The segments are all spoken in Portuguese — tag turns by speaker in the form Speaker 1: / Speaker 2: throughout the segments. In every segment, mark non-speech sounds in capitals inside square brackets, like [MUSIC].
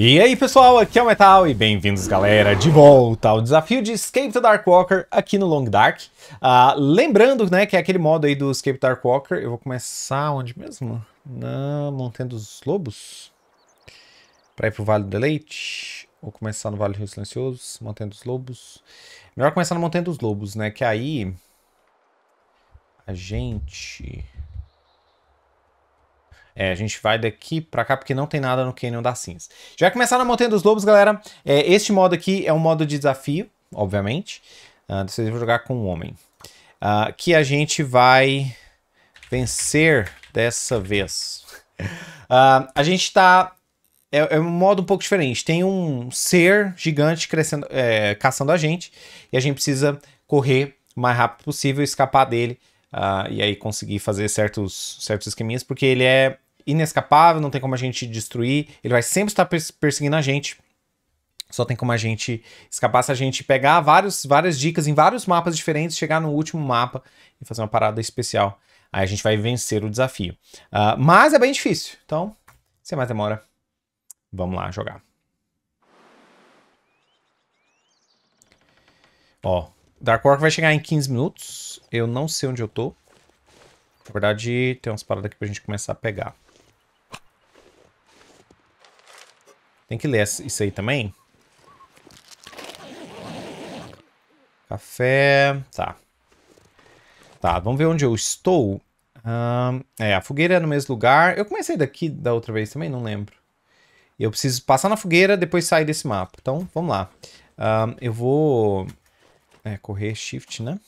Speaker 1: E aí pessoal, aqui é o Metal e bem-vindos galera de volta ao desafio de Escape the Dark Walker aqui no Long Dark. Ah, lembrando né, que é aquele modo aí do Escape the Dark Walker, eu vou começar onde mesmo? Na Montanha dos Lobos? Pra ir pro Vale do Deleite? Vou começar no Vale do Rio Silencioso, Montanha dos Lobos. Melhor começar na Montanha dos Lobos, né, que aí a gente... É, a gente vai daqui pra cá porque não tem nada no Canyon das Cinzas. Já começar na Montanha dos Lobos, galera. É, este modo aqui é um modo de desafio, obviamente. Uh, vocês vão jogar com um homem. Uh, que a gente vai vencer dessa vez. Uh, [LAUGHS] a gente tá... É, é, um modo um pouco diferente. Tem um ser gigante crescendo, é, caçando a gente. E a gente precisa correr o mais rápido possível, escapar dele. Uh, e aí conseguir fazer certos, certos esqueminhas, porque ele é inescapável, não tem como a gente destruir, ele vai sempre estar perseguindo a gente. Só tem como a gente escapar se a gente pegar vários, várias dicas em vários mapas diferentes, chegar no último mapa e fazer uma parada especial. Aí a gente vai vencer o desafio. Uh, mas é bem difícil, então, sem mais demora, vamos lá jogar. Ó, Dark Orc vai chegar em 15 minutos. Eu não sei onde eu tô. Na verdade, tem umas paradas aqui pra gente começar a pegar. Tem que ler isso aí também. Café... Tá. Tá, vamos ver onde eu estou. é, a fogueira é no mesmo lugar. Eu comecei daqui da outra vez também, não lembro. Eu preciso passar na fogueira, depois sair desse mapa. Então, vamos lá. eu vou... É, correr shift, né?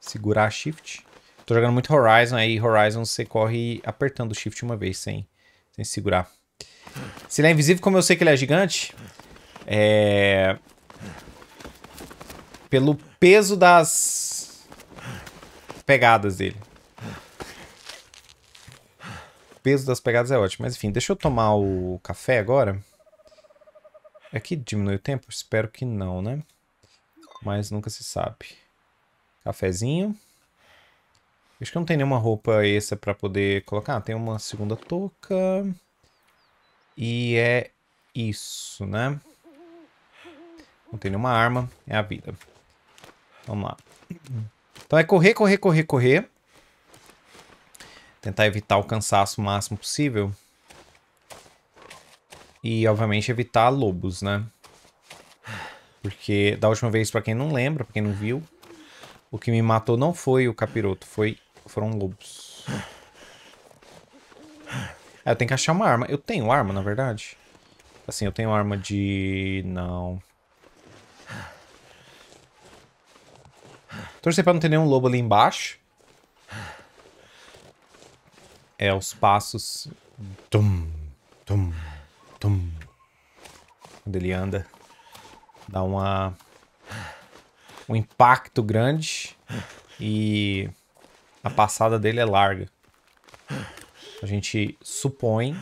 Speaker 1: Segurar shift. Tô jogando muito Horizon, aí Horizon você corre apertando o shift uma vez, sem, sem segurar. Se ele é invisível, como eu sei que ele é gigante, é... Pelo peso das pegadas dele. O peso das pegadas é ótimo. Mas enfim, deixa eu tomar o café agora. Aqui é diminui o tempo? Espero que não, né? Mas nunca se sabe. Cafezinho. Acho que não tem nenhuma roupa essa pra poder colocar. Ah, tem uma segunda touca. E é isso, né? Não tem nenhuma arma, é a vida. Vamos lá. Então é correr, correr, correr, correr. Tentar evitar o cansaço o máximo possível. E, obviamente, evitar lobos, né? Porque da última vez, pra quem não lembra, pra quem não viu, o que me matou não foi o capiroto, foi, foram lobos. Ah, eu tenho que achar uma arma. Eu tenho arma, na verdade. Assim, eu tenho arma de... Não. Torcer pra não ter nenhum lobo ali embaixo. É, os passos. Tum, tum, tum. Quando ele anda. Dá uma... Um impacto grande. E... A passada dele é larga a gente supõe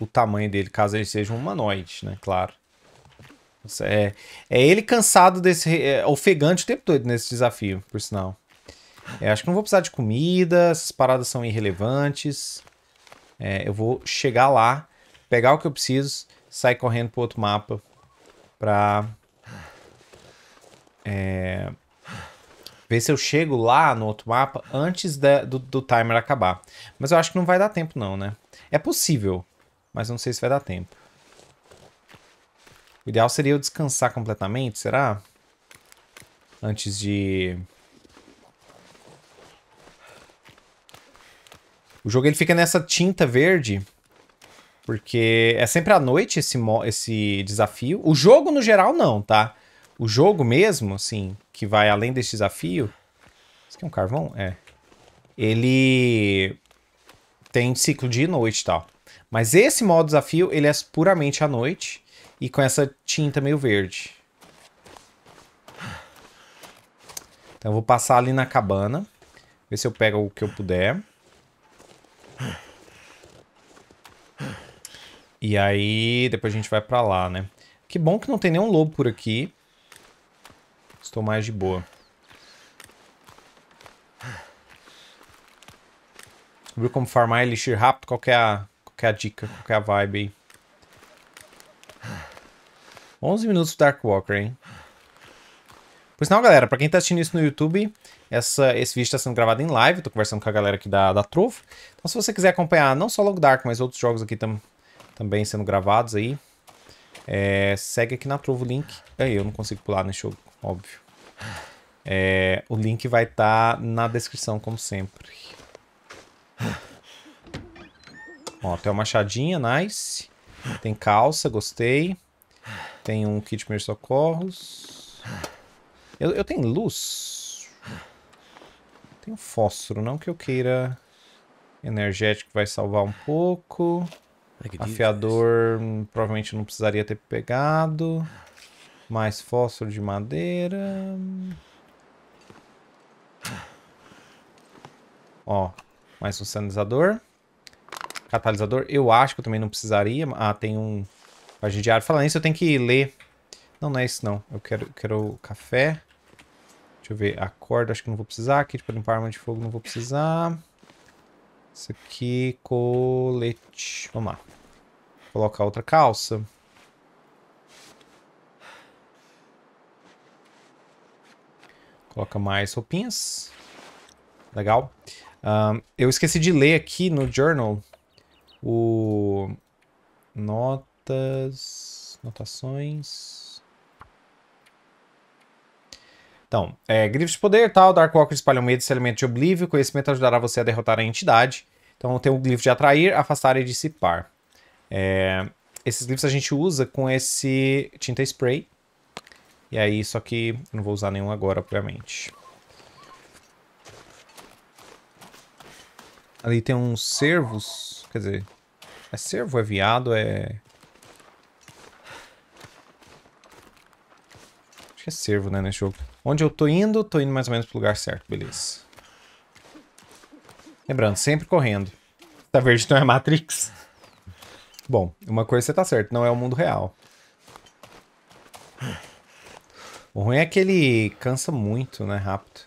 Speaker 1: o tamanho dele, caso ele seja um humanoide, né? Claro. É, é ele cansado desse. É, ofegante o tempo todo nesse desafio, por sinal. É, acho que não vou precisar de comida, essas paradas são irrelevantes. É, eu vou chegar lá, pegar o que eu preciso, sair correndo pro outro mapa pra. É, Ver se eu chego lá no outro mapa antes de, do, do timer acabar. Mas eu acho que não vai dar tempo não, né? É possível, mas não sei se vai dar tempo. O ideal seria eu descansar completamente, será? Antes de... O jogo ele fica nessa tinta verde, porque é sempre à noite esse, esse desafio. O jogo no geral não, tá? O jogo mesmo, assim, que vai além desse desafio. Isso aqui é um carvão? É. Ele tem ciclo de noite e tal. Mas esse modo desafio, ele é puramente à noite e com essa tinta meio verde. Então eu vou passar ali na cabana, ver se eu pego o que eu puder. E aí, depois a gente vai pra lá, né? Que bom que não tem nenhum lobo por aqui. Estou mais de boa. Viu como farmar elixir rápido? Qual é a, qual é a dica? Qual é a vibe aí? 11 minutos pro Dark Walker, hein? Pois não, galera, pra quem tá assistindo isso no YouTube, essa, esse vídeo tá sendo gravado em live. Estou tô conversando com a galera aqui da, da Trovo. Então, se você quiser acompanhar não só Logo Dark, mas outros jogos aqui tam, também sendo gravados aí, é, segue aqui na Trovo o link. Aí, eu não consigo pular nesse jogo óbvio. É, o link vai estar tá na descrição, como sempre. Ó, tem uma machadinha, nice. Tem calça, gostei. Tem um kit de primeiros socorros. Eu, eu tenho luz. Tem um fósforo, não que eu queira. Energético vai salvar um pouco. Afiador, hum, provavelmente não precisaria ter pegado. Mais fósforo de madeira. Ó, mais um sanizador. Catalisador, eu acho que eu também não precisaria. Ah, tem um presidiário. Falando isso, eu tenho que ler. Não, não é isso não. Eu quero, quero café. Deixa eu ver. A corda, acho que não vou precisar. Kit tipo, para limpar arma de fogo, não vou precisar. Isso aqui, colete. Vamos lá. colocar outra calça. Coloca mais roupinhas. Legal. Um, eu esqueci de ler aqui no journal o... Notas... Notações... Então, é, grifos de poder, tal, Darkwalker espalham medo desse elemento de oblívio, conhecimento ajudará você a derrotar a entidade. Então tem o glifo de atrair, afastar e dissipar. É, esses glifos a gente usa com esse tinta spray, e aí, só que não vou usar nenhum agora, obviamente. Ali tem uns servos, quer dizer, é servo, é viado, é... Acho que é servo, né, nesse jogo. Onde eu tô indo, tô indo mais ou menos pro lugar certo, beleza. Lembrando, sempre correndo. Tá verde não é Matrix. Bom, uma coisa você tá certo, não é o mundo real. O ruim é que ele cansa muito, né? Rápido.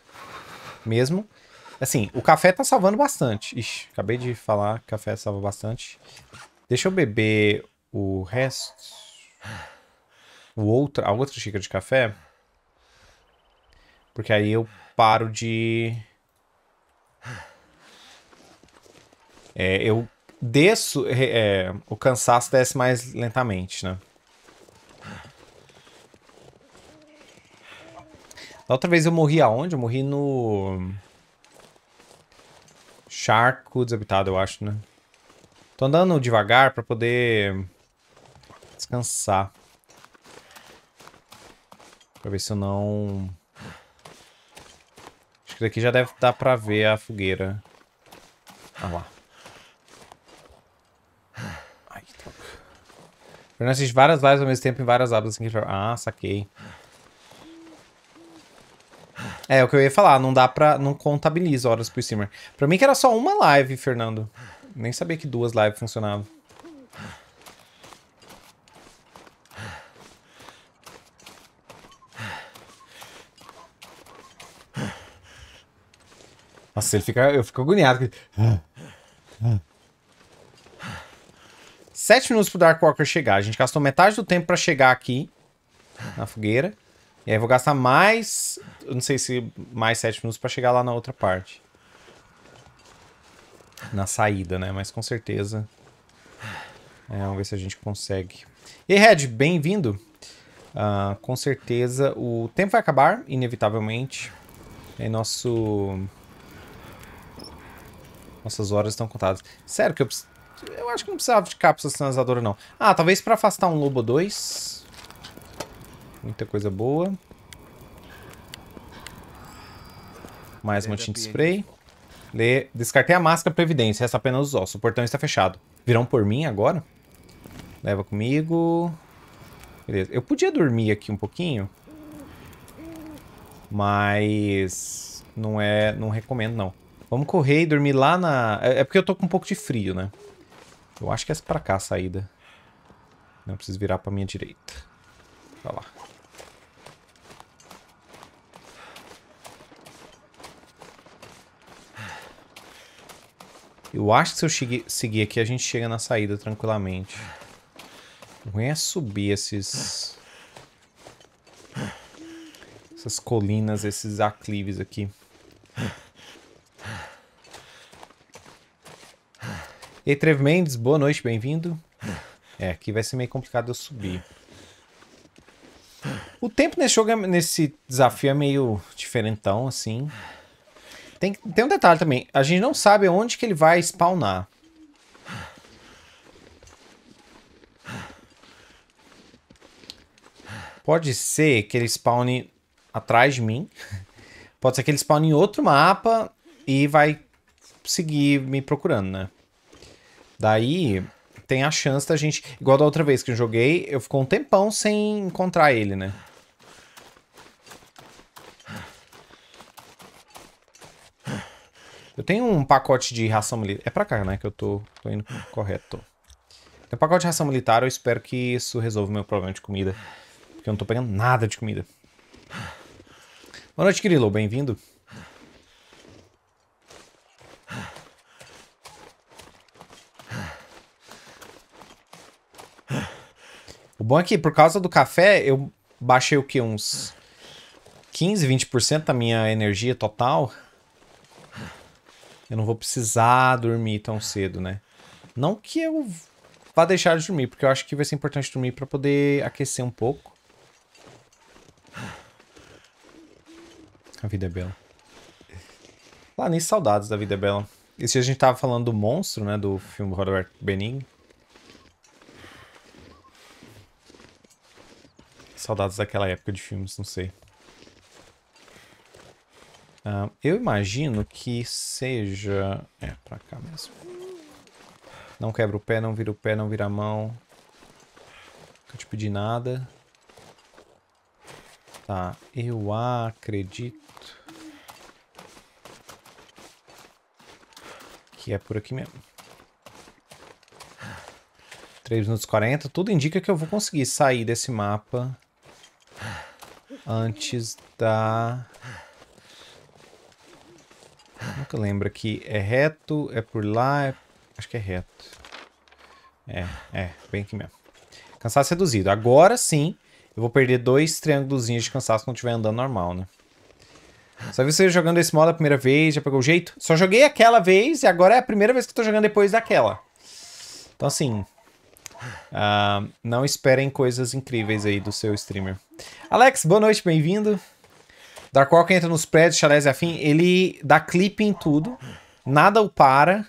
Speaker 1: Mesmo. Assim, o café tá salvando bastante. Ixi, acabei de falar que café salva bastante. Deixa eu beber o resto. O outro, a outra xícara de café. Porque aí eu paro de... É, eu desço... É, o cansaço desce mais lentamente, né? Da outra vez eu morri aonde? Eu morri no... Charco desabitado, eu acho, né? Tô andando devagar pra poder... Descansar. Pra ver se eu não... Acho que daqui já deve dar pra ver a fogueira. Vamos ah, lá. Ai, que troca. Fernando assiste várias lives ao mesmo tempo em várias abas. Assim, ah, saquei. É, é, o que eu ia falar, não dá pra. Não contabiliza horas pro streamer. Pra mim que era só uma live, Fernando. Nem sabia que duas lives funcionavam. Nossa, ele fica, eu fico agoniado. Sete minutos pro Dark Walker chegar. A gente gastou metade do tempo pra chegar aqui. Na fogueira. E aí vou gastar mais, não sei se mais 7 minutos para chegar lá na outra parte. Na saída, né? Mas com certeza. É, vamos ver se a gente consegue. E aí, Red, bem-vindo. Uh, com certeza o tempo vai acabar, inevitavelmente. E nosso... Nossas horas estão contadas. Sério que eu preciso... Eu acho que não precisava de cápsula sinalizadora, não. Ah, talvez para afastar um lobo 2. Muita coisa boa. Mais uma de spray. Descartei a máscara Previdência, resta apenas os ossos. O portão está fechado. Virão por mim agora? Leva comigo. Beleza. Eu podia dormir aqui um pouquinho. Mas... Não é... Não recomendo, não. Vamos correr e dormir lá na... É, é porque eu tô com um pouco de frio, né? Eu acho que é pra cá a saída. Não, preciso virar pra minha direita. Vai lá. Eu acho que se eu cheguei, seguir aqui, a gente chega na saída tranquilamente. Não é subir esses... Essas colinas, esses aclives aqui. E aí, Trev Mendes, boa noite, bem-vindo. É, aqui vai ser meio complicado eu subir. O tempo nesse jogo, é, nesse desafio é meio diferentão, assim. Tem, tem um detalhe também. A gente não sabe onde que ele vai spawnar. Pode ser que ele spawne atrás de mim. Pode ser que ele spawne em outro mapa e vai seguir me procurando, né? Daí tem a chance da gente... Igual da outra vez que eu joguei, eu ficou um tempão sem encontrar ele, né? Eu tenho um pacote de ração militar. É pra cá, né? Que eu tô, tô indo correto. Tem um pacote de ração militar, eu espero que isso resolva o meu problema de comida. Porque eu não tô pegando nada de comida. Boa noite, Kirilo. Bem-vindo. O bom é que, por causa do café, eu baixei o quê? Uns 15, 20% da minha energia total. Eu não vou precisar dormir tão cedo, né? Não que eu vá deixar de dormir, porque eu acho que vai ser importante dormir para poder aquecer um pouco. A vida é bela. Lá nem saudades da vida é bela. Esse dia a gente tava falando do monstro, né? Do filme Robert Benigni. Saudades daquela época de filmes, não sei eu imagino que seja... É, pra cá mesmo. Não quebra o pé, não vira o pé, não vira a mão. Nunca te pedi nada. Tá, eu acredito... Que é por aqui mesmo. 3 minutos e 40. Tudo indica que eu vou conseguir sair desse mapa antes da nunca lembro aqui. É reto, é por lá, é... acho que é reto. É, é, bem aqui mesmo. Cansaço reduzido. Agora sim, eu vou perder dois triângulos de cansaço quando estiver andando normal, né? Só vi você jogando esse modo a primeira vez, já pegou o jeito? Só joguei aquela vez e agora é a primeira vez que eu tô jogando depois daquela. Então, assim... Uh, não esperem coisas incríveis aí do seu streamer. Alex, boa noite, bem-vindo que entra nos prédios, chalés e afim, ele dá clipe em tudo, nada o para,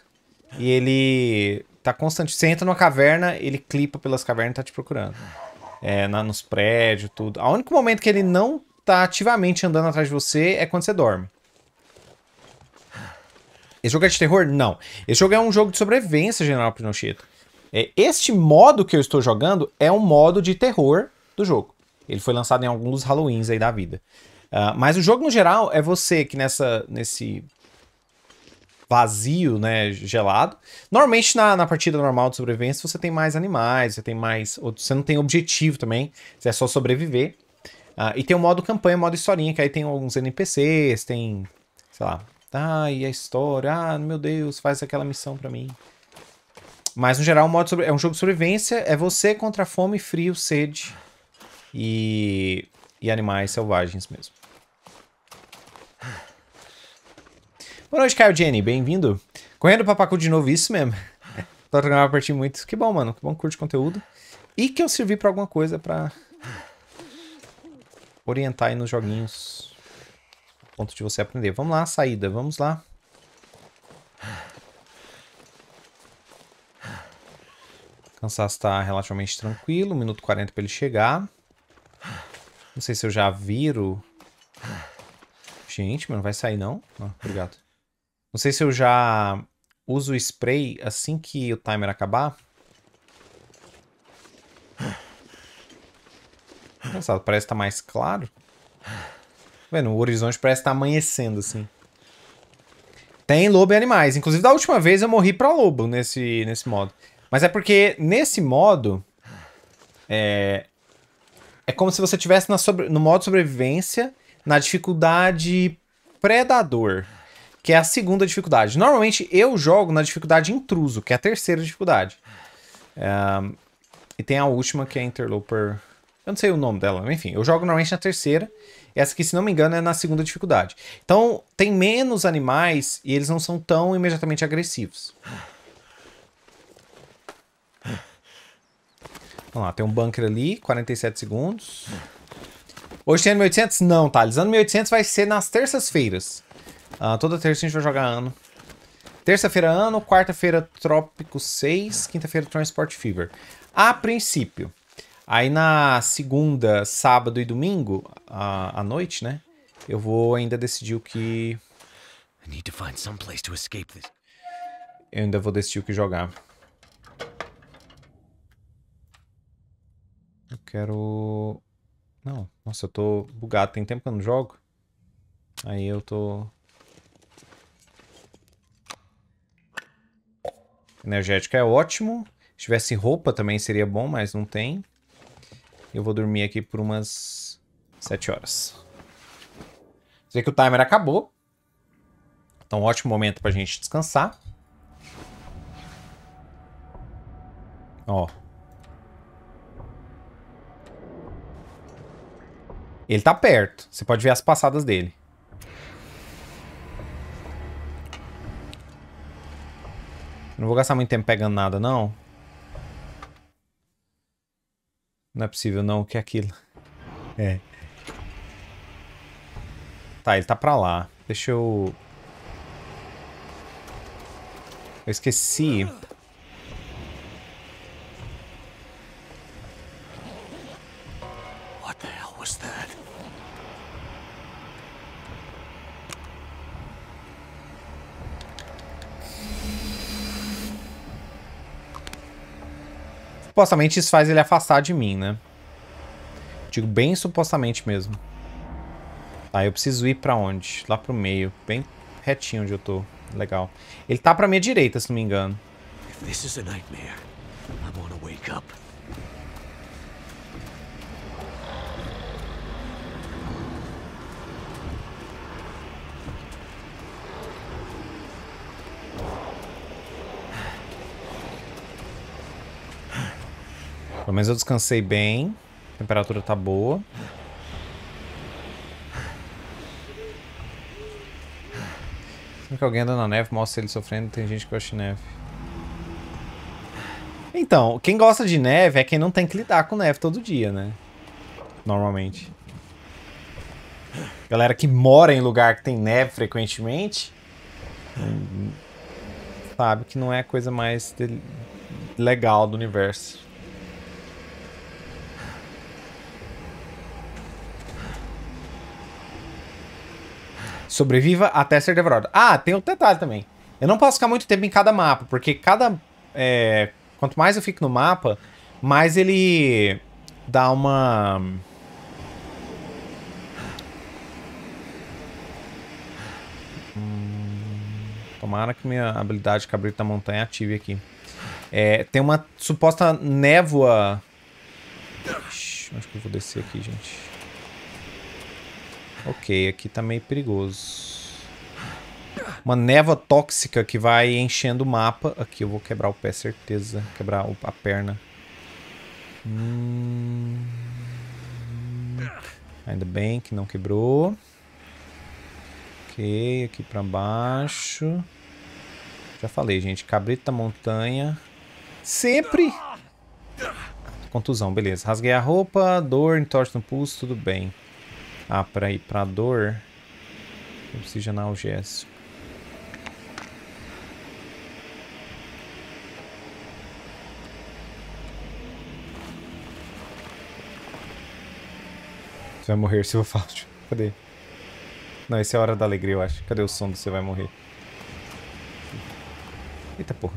Speaker 1: e ele tá constante. Você entra numa caverna, ele clipa pelas cavernas e tá te procurando. É, na, nos prédios, tudo. O único momento que ele não tá ativamente andando atrás de você é quando você dorme. Esse jogo é de terror? Não. Esse jogo é um jogo de sobrevivência, General Pinochet. É, este modo que eu estou jogando é um modo de terror do jogo. Ele foi lançado em alguns Halloweens aí da vida. Uh, mas o jogo no geral é você que nessa, nesse vazio, né, gelado. Normalmente na, na partida normal de sobrevivência você tem mais animais, você tem mais, você não tem objetivo também, você é só sobreviver. Uh, e tem o modo campanha, modo historinha, que aí tem alguns NPCs, tem, sei lá, ah, e a história, ah, meu Deus, faz aquela missão para mim. Mas no geral o modo sobre... é um jogo de sobrevivência, é você contra fome, frio, sede e e animais selvagens mesmo. Boa noite, Caio Jenny, bem-vindo. Correndo pra Pacu de novo, isso mesmo. [LAUGHS] Tô jogando uma partir muito. Que bom, mano, que bom que curte conteúdo. E que eu servi pra alguma coisa pra orientar aí nos joguinhos. Ponto de você aprender. Vamos lá, saída, vamos lá. Cansaço está relativamente tranquilo. minuto 40 para ele chegar. Não sei se eu já viro. Gente, mas não vai sair não. Ah, obrigado. Não sei se eu já uso o spray assim que o timer acabar. Nossa, parece que tá mais claro. Tá vendo, o horizonte parece estar tá amanhecendo, assim. Tem lobo e animais. Inclusive, da última vez eu morri pra lobo nesse, nesse modo. Mas é porque, nesse modo... É... É como se você estivesse no modo sobrevivência, na dificuldade predador que é a segunda dificuldade. Normalmente eu jogo na dificuldade intruso, que é a terceira dificuldade. Um, é, e tem a última que é Interloper. Eu não sei o nome dela, enfim, eu jogo normalmente na terceira. Essa aqui, se não me engano, é na segunda dificuldade. Então, tem menos animais e eles não são tão imediatamente agressivos. Vamos lá, tem um bunker ali, 47 segundos. Hoje tem ano 1800? Não, Thales. Ano 1800 vai ser nas terças-feiras. Ah, toda terça a gente vai jogar ano. Terça-feira ano, quarta-feira Trópico 6, quinta-feira Transport Fever. A princípio. Aí na segunda, sábado e domingo, à, à noite, né? Eu vou ainda decidir o que... Eu ainda vou decidir o que jogar. Eu quero... Não, nossa, eu tô bugado. Tem tempo que eu não jogo. Aí eu tô... energética é ótimo. Se tivesse roupa também seria bom, mas não tem. Eu vou dormir aqui por umas 7 horas. Sei que o timer acabou. Então, ótimo momento pra gente descansar. Ó. Ele tá perto. Você pode ver as passadas dele. Não vou gastar muito tempo pegando nada, não. Não é possível, não. O que é aquilo? É. Tá, ele tá pra lá. Deixa eu... Eu esqueci supostamente isso faz ele afastar de mim, né? Digo bem supostamente mesmo. Tá, eu preciso ir pra onde? Lá pro meio, bem retinho onde eu tô. Legal. Ele tá pra minha direita, se não me engano. Se isso é a nightmare, eu Pelo menos eu descansei bem. A temperatura tá boa. Sempre que alguém anda na neve, mostra ele sofrendo. Tem gente que gosta de neve. Então, quem gosta de neve é quem não tem que lidar com neve todo dia, né? Normalmente. Galera que mora em lugar que tem neve frequentemente, sabe que não é a coisa mais legal do universo. Sobreviva até ser devorado. Ah, tem outro detalhe também. Eu não posso ficar muito tempo em cada mapa, porque cada. É, quanto mais eu fico no mapa, mais ele dá uma. Tomara que minha habilidade de cabrito da montanha ative aqui. É, tem uma suposta névoa. Ixi, acho que eu vou descer aqui, gente. Ok, aqui tá meio perigoso. Uma névoa tóxica que vai enchendo o mapa. Aqui eu vou quebrar o pé, certeza. Quebrar a perna. Hum... Ainda bem que não quebrou. Ok, aqui pra baixo. Já falei, gente. Cabrita montanha. Sempre! Contusão, beleza. Rasguei a roupa, dor, entorse no pulso, tudo bem. Ah, para ir para dor, eu preciso de analgésico. Você vai morrer, [LAUGHS] eu falo, tipo, Cadê? Não, essa é a hora da alegria, eu acho. Cadê o som do você vai morrer? Eita porra.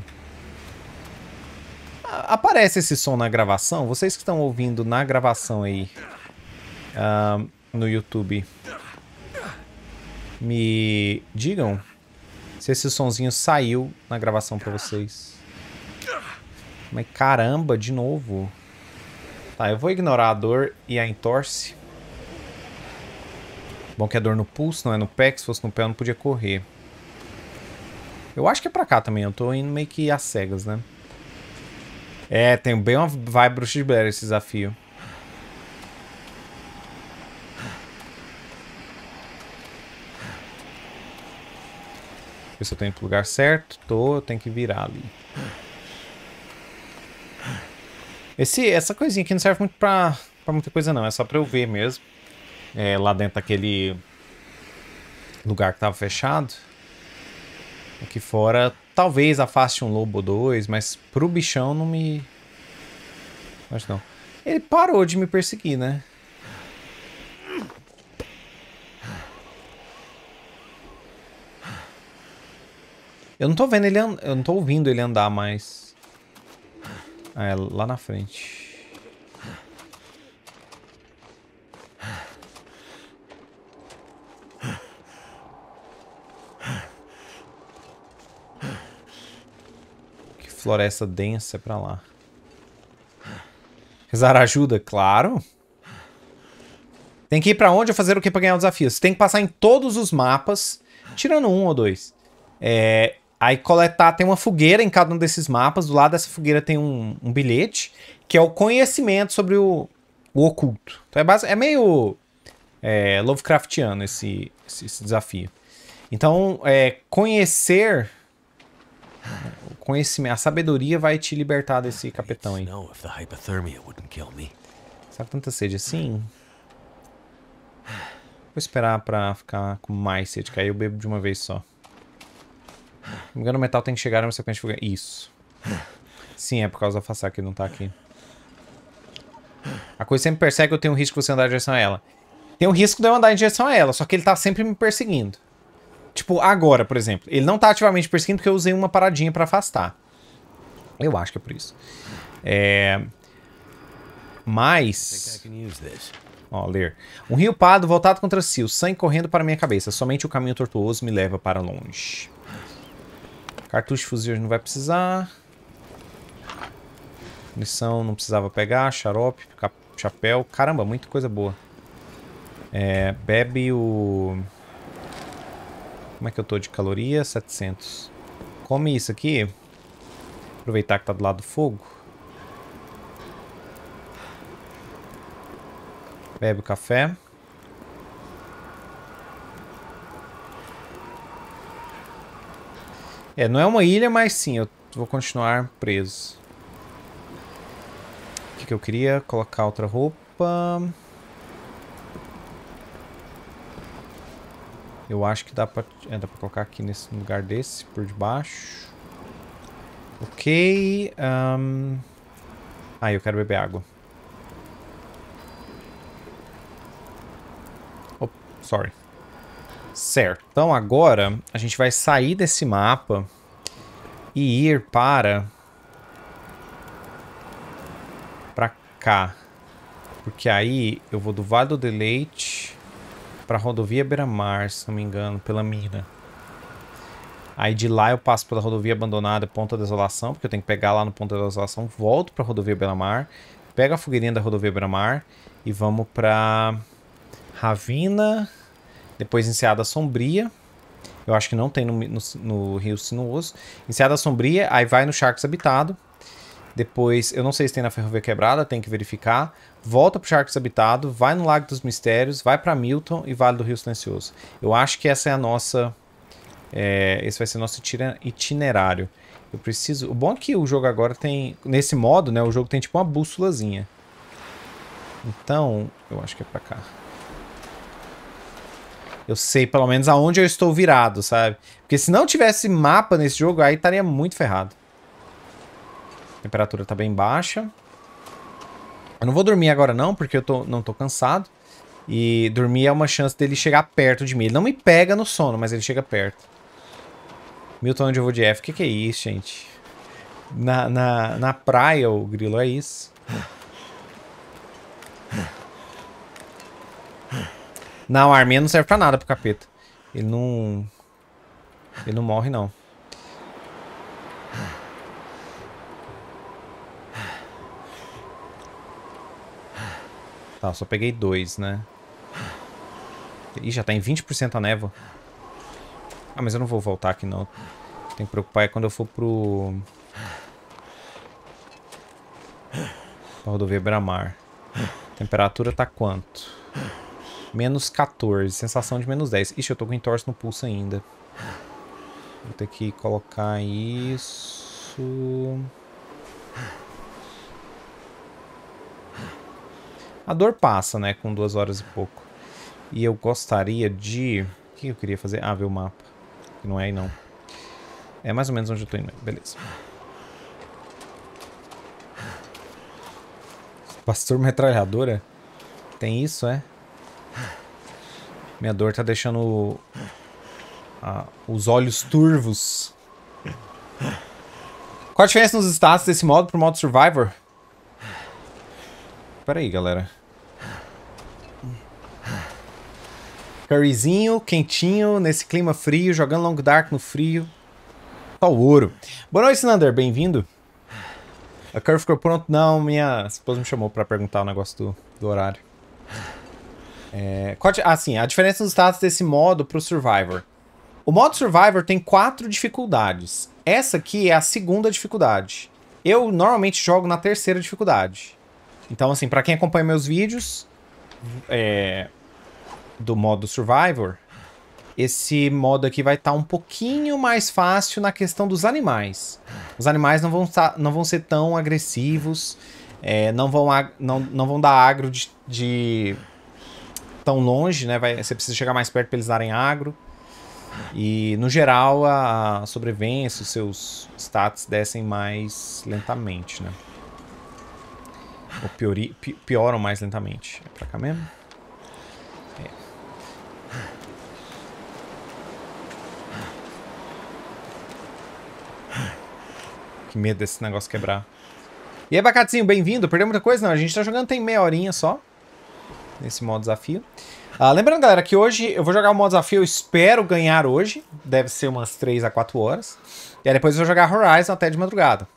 Speaker 1: Ah, aparece esse som na gravação? Vocês que estão ouvindo na gravação aí. Um, no YouTube. Me digam se esse sonzinho saiu na gravação para vocês. Mas caramba, de novo. Tá, eu vou ignorar a dor e a entorse. Bom que é dor no pulso, não é no pé, se fosse no pé eu não podia correr. Eu acho que é pra cá também, eu tô indo meio que às cegas, né? É, tem bem uma vibe bruxa de Blair esse desafio. ver se eu tô indo pro lugar certo. Tô, eu tenho que virar ali. Esse, essa coisinha aqui não serve muito pra, pra muita coisa não, é só pra eu ver mesmo. É, lá dentro daquele lugar que tava fechado. Aqui fora, talvez afaste um lobo ou dois, mas pro bichão não me... Acho não. Ele parou de me perseguir, né? Eu não tô vendo ele and... Eu não tô ouvindo ele andar mais. Ah, é lá na frente. Que floresta densa é pra lá. Rezar ajuda? Claro. Tem que ir pra onde ou fazer o que pra ganhar o desafio? Você tem que passar em todos os mapas, tirando um ou dois. É, Aí coletar, tem uma fogueira em cada um desses mapas, do lado dessa fogueira tem um, um bilhete, que é o conhecimento sobre o, o oculto. Então é, base, é meio é, Lovecraftiano esse, esse, esse, desafio. Então, é, conhecer o conhecimento, a sabedoria vai te libertar desse capetão aí. Será que tanta sede assim? Vou esperar pra ficar com mais sede, que aí eu bebo de uma vez só. Me engano, o metal tem que chegar a uma sequência de fogueira. Isso. Sim, é por causa da Fassar que não tá aqui. A coisa sempre persegue, eu tenho um risco de você andar em direção a ela. Tem um risco de eu andar em direção a ela, só que ele tá sempre me perseguindo. Tipo, agora, por exemplo. Ele não tá ativamente perseguindo porque eu usei uma paradinha pra afastar. Eu acho que é por isso. É... Mas... Ó, ler. Um rio pardo voltado contra si, o sangue correndo para minha cabeça. Somente o caminho tortuoso me leva para longe. Cartucho de fuzil não vai precisar. Munição não precisava pegar. Xarope, chapéu. Caramba, muita coisa boa. É, bebe o... Como é que eu tô de caloria? 700. Come isso aqui. Aproveitar que tá do lado do fogo. Bebe o café. É, não é uma ilha, mas sim, eu vou continuar preso. O que, que eu queria? Colocar outra roupa. Eu acho que dá pra, é, dá pra colocar aqui nesse lugar desse, por debaixo. Ok. Um... Ah, eu quero beber água. Oh, sorry. Certo. Então agora a gente vai sair desse mapa e ir para... Pra cá. Porque aí eu vou do Vale do Deleite pra rodovia Beira-Mar, se não me engano, pela mina. Aí de lá eu passo pela rodovia abandonada Ponta da Desolação, porque eu tenho que pegar lá no Ponta da Desolação, volto pra rodovia Beira-Mar, pego a fogueirinha da rodovia Beira-Mar e vamos pra Ravina... Depois Enseada Sombria. Eu acho que não tem no, no, no Rio Sinuoso. Enseada Sombria, aí vai no Sharks Habitado. Depois, eu não sei se tem na Ferrovia Quebrada, tem que verificar. Volta pro Sharks Habitado, vai no Lago dos Mistérios, vai para Milton e Vale do Rio Silencioso. Eu acho que essa é a nossa... É, esse vai ser nosso itinerário. Eu preciso... O bom é que o jogo agora tem... Nesse modo, né? O jogo tem tipo uma bússolazinha. Então, eu acho que é pra cá eu sei pelo menos aonde eu estou virado, sabe? Porque se não tivesse mapa nesse jogo, aí estaria muito ferrado. A temperatura tá bem baixa. Eu não vou dormir agora não, porque eu tô, não tô cansado. E dormir é uma chance dele chegar perto de mim. Ele não me pega no sono, mas ele chega perto. Milton, onde eu vou de F? O que, que é isso, gente? Na, na, na praia, o grilo é isso. Não, a arminha não serve pra nada pro capeta. Ele não... Ele não morre, não. Tá, só peguei dois, né? Ih, já tá em 20% a névoa. Ah, mas eu não vou voltar aqui, não. Tem que preocupar é quando eu for pro... Pra rodovia Bramar. Temperatura tá quanto? Menos 14, sensação de menos 10. Ixi, eu tô com entorse no pulso ainda. Vou ter que colocar isso... A dor passa, né, com duas horas e pouco. E eu gostaria de... O que eu queria fazer? Ah, ver o mapa. Que não é aí, não. É mais ou menos onde eu tô indo. Né? Beleza. Pastor metralhadora? Tem isso, é? Minha dor tá deixando ah, os olhos turvos. Qual a diferença nos status desse modo pro modo Survivor? Pera aí, galera. Curryzinho, quentinho, nesse clima frio, jogando Long Dark no frio. Só o ouro. Boa noite, Sinander, bem-vindo. A Curry ficou pronto? Não, minha esposa me chamou pra perguntar o negócio do, do horário. É, assim, a diferença dos status desse modo pro Survivor. O modo Survivor tem quatro dificuldades. Essa aqui é a segunda dificuldade. Eu normalmente jogo na terceira dificuldade. Então, assim, para quem acompanha meus vídeos é, do modo Survivor, esse modo aqui vai estar tá um pouquinho mais fácil na questão dos animais. Os animais não vão, não vão ser tão agressivos, é, não, vão não, não vão dar agro de, de tão longe, né? Vai, você precisa chegar mais perto para eles darem agro. E no geral a sobrevivência, os seus status descem mais lentamente, né? Ou piori, pi, pioram mais lentamente. É pra cá mesmo? É. Que medo desse negócio quebrar. E aí, Bacatinho, bem-vindo. Perdeu muita coisa? Não, a gente tá jogando tem meia horinha só nesse modo desafio. Ah, lembrando, galera, que hoje eu vou jogar o modo desafio, eu espero ganhar hoje. Deve ser umas 3 a 4 horas. E aí depois eu vou jogar Horizon até de madrugada.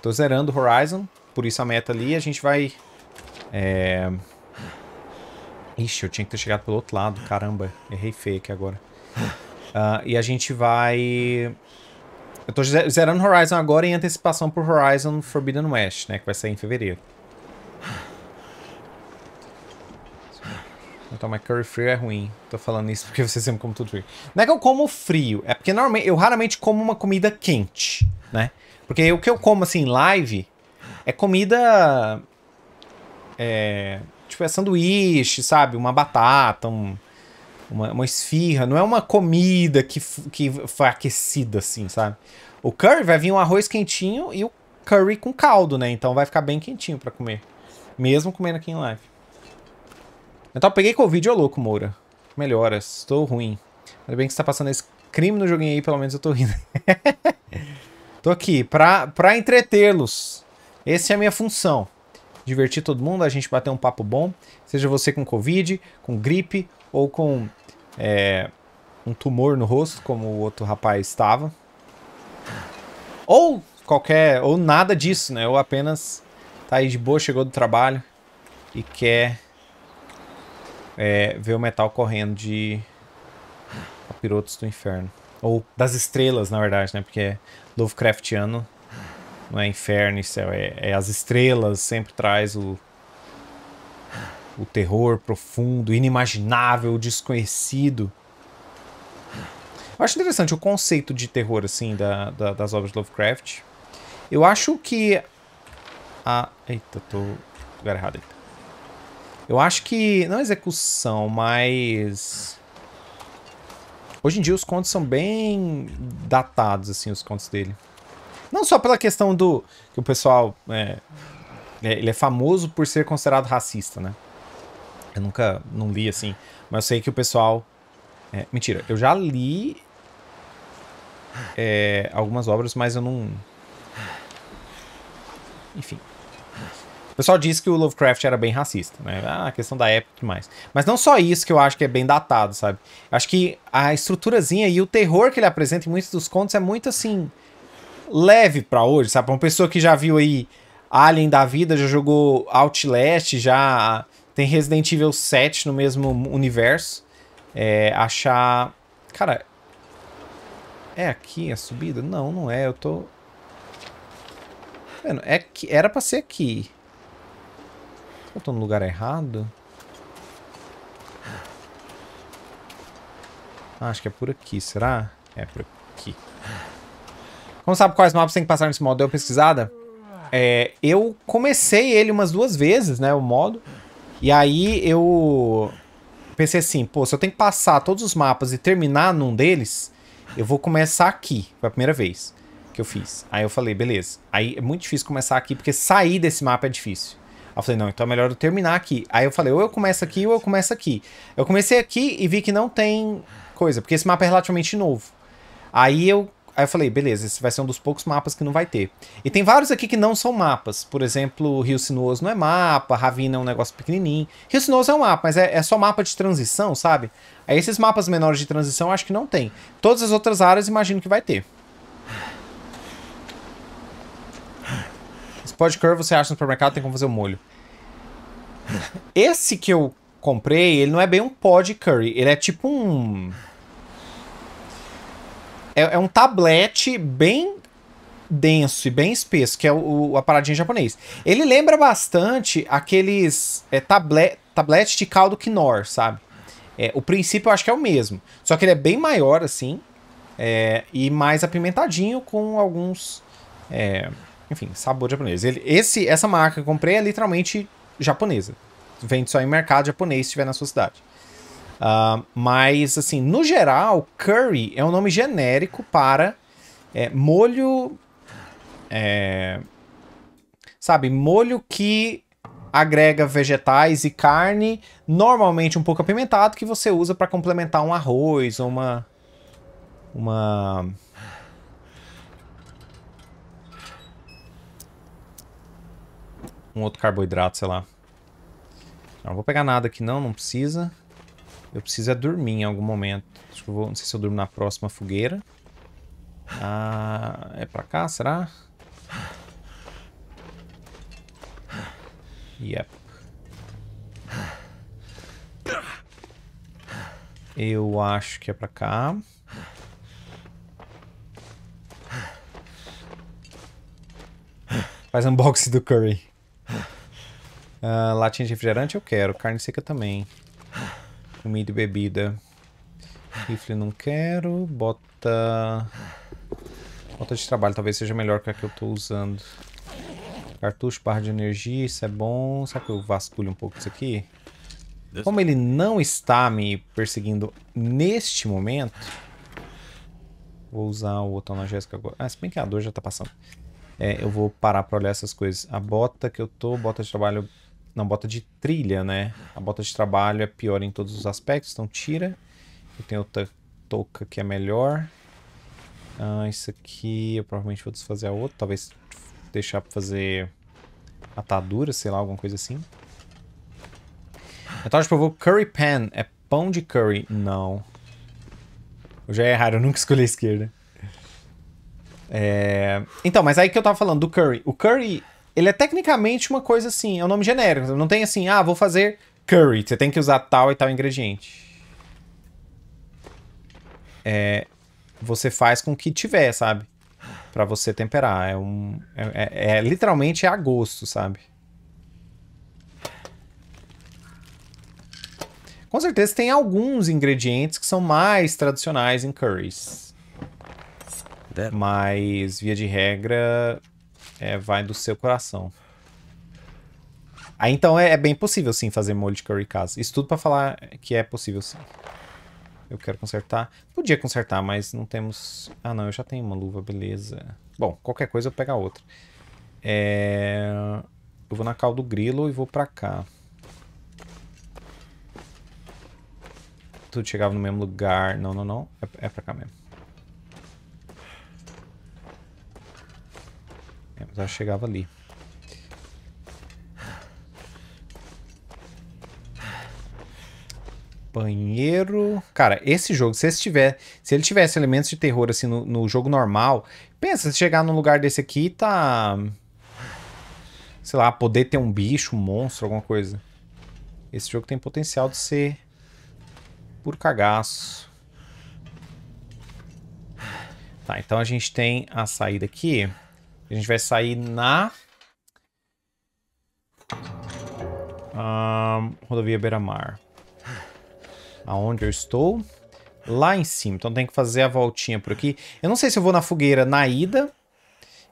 Speaker 1: Tô zerando Horizon, por isso a meta ali. A gente vai... É... Ixi, eu tinha que ter chegado pelo outro lado, caramba. Errei feio aqui agora. Uh, e a gente vai... Eu tô zerando Horizon agora em antecipação pro Horizon Forbidden West, né? Que vai sair em fevereiro. Então, mas curry frio é ruim. Tô falando isso porque você sempre come tudo frio. Não é que eu como frio, é porque normalmente eu raramente como uma comida quente, né? Porque o que eu como assim em live é comida. É, tipo, é sanduíche, sabe? Uma batata, um, uma, uma esfirra. Não é uma comida que, que foi aquecida assim, sabe? O curry vai vir um arroz quentinho e o curry com caldo, né? Então vai ficar bem quentinho para comer. Mesmo comendo aqui em live. Natal, então, peguei Covid, ô louco, Moura. Melhoras, estou ruim. Ainda bem que você tá passando esse crime no joguinho aí, pelo menos eu tô rindo. [LAUGHS] tô aqui pra, pra entretê-los. Essa é a minha função. Divertir todo mundo, a gente bater um papo bom. Seja você com Covid, com gripe ou com é, um tumor no rosto, como o outro rapaz estava. Ou qualquer, ou nada disso, né? Ou apenas tá aí de boa, chegou do trabalho e quer é, ver o metal correndo de Papirotos do Inferno. Ou das estrelas, na verdade, né? Porque é Lovecraftiano não é inferno e céu, é, é as estrelas, sempre traz o, o terror profundo, inimaginável, desconhecido. Eu acho interessante o conceito de terror, assim, da, da, das obras de Lovecraft. Eu acho que... A... Eita, tô... Lugar errado aqui. Eu acho que, não execução, mas... Hoje em dia os contos são bem datados, assim, os contos dele. Não só pela questão do... que o pessoal... É, é, ele é famoso por ser considerado racista, né? Eu nunca não li, assim. Mas eu sei que o pessoal... É, mentira, eu já li é, algumas obras, mas eu não... Enfim. O pessoal disse que o Lovecraft era bem racista, né? Ah, a questão da época e tudo mais. Mas não só isso que eu acho que é bem datado, sabe? Acho que a estruturazinha e o terror que ele apresenta em muitos dos contos é muito assim. leve para hoje, sabe? Pra uma pessoa que já viu aí Alien da vida, já jogou Outlast, já tem Resident Evil 7 no mesmo universo. É, achar. Cara. É aqui a subida? Não, não é. Eu tô. Mano, é que... era pra ser aqui. Eu tô no lugar errado? Ah, acho que é por aqui, será? É por aqui. Como sabe quais mapas tem que passar nesse modo? Deu pesquisada? É, eu comecei ele umas duas vezes, né, o modo. E aí eu pensei assim, pô, se eu tenho que passar todos os mapas e terminar num deles, eu vou começar aqui, foi a primeira vez que eu fiz. Aí eu falei, beleza. Aí é muito difícil começar aqui, porque sair desse mapa é difícil eu falei, não, então é melhor eu terminar aqui. Aí eu falei, ou eu começo aqui ou eu começo aqui. Eu comecei aqui e vi que não tem coisa, porque esse mapa é relativamente novo. Aí eu, aí eu falei, beleza, esse vai ser um dos poucos mapas que não vai ter. E tem vários aqui que não são mapas. Por exemplo, Rio Sinuoso não é mapa, Ravina é um negócio pequenininho. Rio Sinuoso é um mapa, mas é, é só mapa de transição, sabe? Aí esses mapas menores de transição eu acho que não tem. Todas as outras áreas imagino que vai ter. Pode curry você acha no supermercado, tem como fazer o molho. [LAUGHS] Esse que eu comprei, ele não é bem um pó de curry, ele é tipo um... É, é um tablete bem denso e bem espesso, que é o, o a paradinha japonês. Ele lembra bastante aqueles é, tablet, tablete de caldo Knorr, sabe? É, o princípio eu acho que é o mesmo, só que ele é bem maior assim é, e mais apimentadinho com alguns... É, enfim, sabor japonês. Ele, esse, essa marca que eu comprei é literalmente japonesa. Vende só em mercado japonês se estiver na sua cidade. Uh, mas, assim, no geral, curry é um nome genérico para é, molho. É, sabe, molho que agrega vegetais e carne, normalmente um pouco apimentado, que você usa para complementar um arroz ou uma. Uma um outro carboidrato, sei lá. Não, vou pegar nada aqui não, não precisa. Eu preciso é dormir em algum momento. Acho que eu vou, não sei se eu durmo na próxima fogueira. Ah, é pra cá, será? Yep. Eu acho que é pra cá. Faz unboxing do Curry. Uh, latinha de refrigerante eu quero. Carne seca também. Comida e bebida. Rifle não quero. Bota... Bota de trabalho. Talvez seja melhor que a que eu estou usando. Cartucho, barra de energia. Isso é bom. Será que eu vasculho um pouco isso aqui? Como ele não está me perseguindo neste momento... Vou usar o outro analgésico agora. Ah, se bem que a dor já está passando. É, eu vou parar para olhar essas coisas. A bota que eu tô, bota de trabalho não, bota de trilha, né? A bota de trabalho é pior em todos os aspectos, então tira. Eu tenho outra touca que é melhor. Ah, isso aqui eu provavelmente vou desfazer a outra. Talvez deixar pra fazer atadura, sei lá, alguma coisa assim. Natasha então, provou tipo, curry pan. É pão de curry. Não. Eu já é raro, eu nunca escolhi a esquerda. É... Então, mas aí que eu tava falando do curry. O curry ele é tecnicamente uma coisa assim, é um nome genérico. Não tem assim, ah, vou fazer curry. Você tem que usar tal e tal ingrediente. É, você faz com o que tiver, sabe? Pra você temperar. É um. É, é, é literalmente a gosto, sabe? Com certeza tem alguns ingredientes que são mais tradicionais em curries. Mas, via de regra, é, vai do seu coração. Ah, então é, é, bem possível sim fazer molho de curry casa. Isso tudo pra falar que é possível sim. Eu quero consertar. Podia consertar, mas não temos... Ah não, eu já tenho uma luva, beleza. Bom, qualquer coisa eu pego a outra. É... Eu vou na cal do grilo e vou pra cá. Tudo chegava no mesmo lugar. Não, não, não. É, é pra cá mesmo. já chegava ali. Banheiro. Cara, esse jogo, se, tiver, se ele tivesse elementos de terror assim no, no jogo normal, pensa, se chegar num lugar desse aqui, tá. Sei lá, poder ter um bicho, um monstro, alguma coisa. Esse jogo tem potencial de ser por cagaço. Tá, então a gente tem a saída aqui. A gente vai sair na... Um, rodovia Beira-Mar. Aonde eu estou? Lá em cima. Então tem que fazer a voltinha por aqui. Eu não sei se eu vou na fogueira na ida.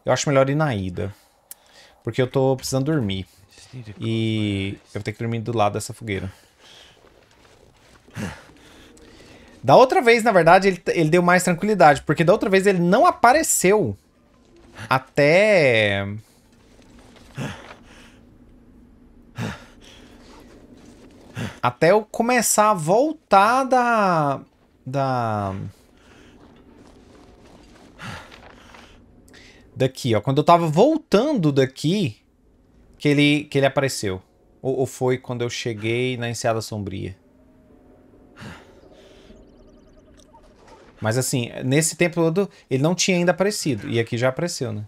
Speaker 1: Eu acho melhor ir na ida. Porque eu tô precisando dormir. E eu vou ter que dormir do lado dessa fogueira. Da outra vez, na verdade, ele, ele deu mais tranquilidade. Porque da outra vez ele não apareceu. Até... Até eu começar a voltar da... Da... Daqui, ó. Quando eu tava voltando daqui, que ele, que ele apareceu. Ou, ou foi quando eu cheguei na Enseada Sombria? Mas assim, nesse tempo todo, ele não tinha ainda aparecido. E aqui já apareceu, né?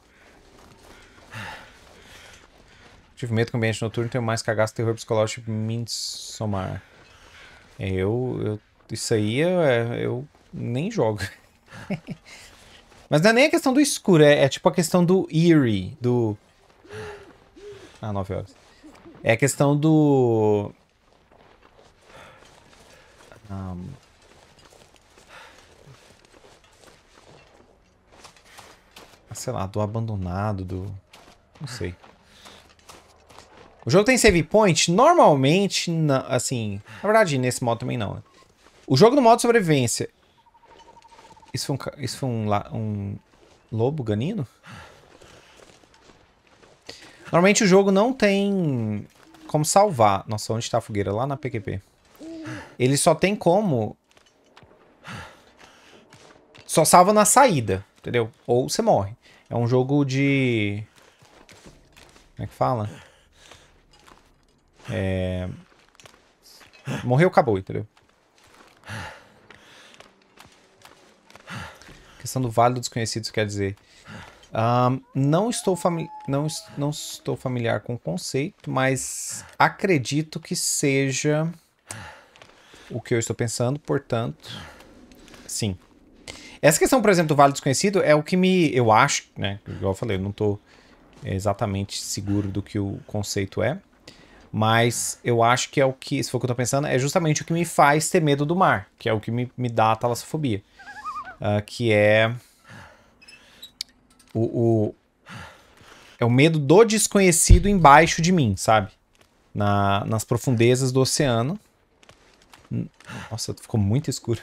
Speaker 1: Tive medo com o ambiente noturno tem mais cagaço terror psicológico somar Eu, eu. Isso aí eu, é, eu nem jogo. [LAUGHS] Mas não é nem a questão do escuro, é, é, tipo a questão do eerie, do. Ah, 9 horas. É a questão do. Um, Ah, sei lá, do abandonado, do... Não sei. O jogo tem save point? Normalmente, na, assim... Na verdade, nesse modo também não. Né? O jogo no modo sobrevivência... Isso foi um, isso foi um, um lobo ganino? Normalmente o jogo não tem como salvar. Nossa, onde está a fogueira? Lá na PQP. Ele só tem como... Só salva na saída, entendeu? Ou você morre. É um jogo de... Como é que fala? É... Morreu, acabou, entendeu? questão do Vale dos conhecidos quer dizer... Um, não, estou não, não estou familiar com o conceito, mas acredito que seja o que eu estou pensando, portanto, sim. Essa questão, por exemplo, do Vale Desconhecido é o que me. Eu acho, né? Igual eu falei, eu não estou exatamente seguro do que o conceito é. Mas eu acho que é o que, se for o que eu tô pensando, é justamente o que me faz ter medo do mar, que é o que me, me dá a talassofobia. Uh, que é. O, o, É o medo do desconhecido embaixo de mim, sabe? Na, nas profundezas do oceano. Nossa, ficou muito escuro.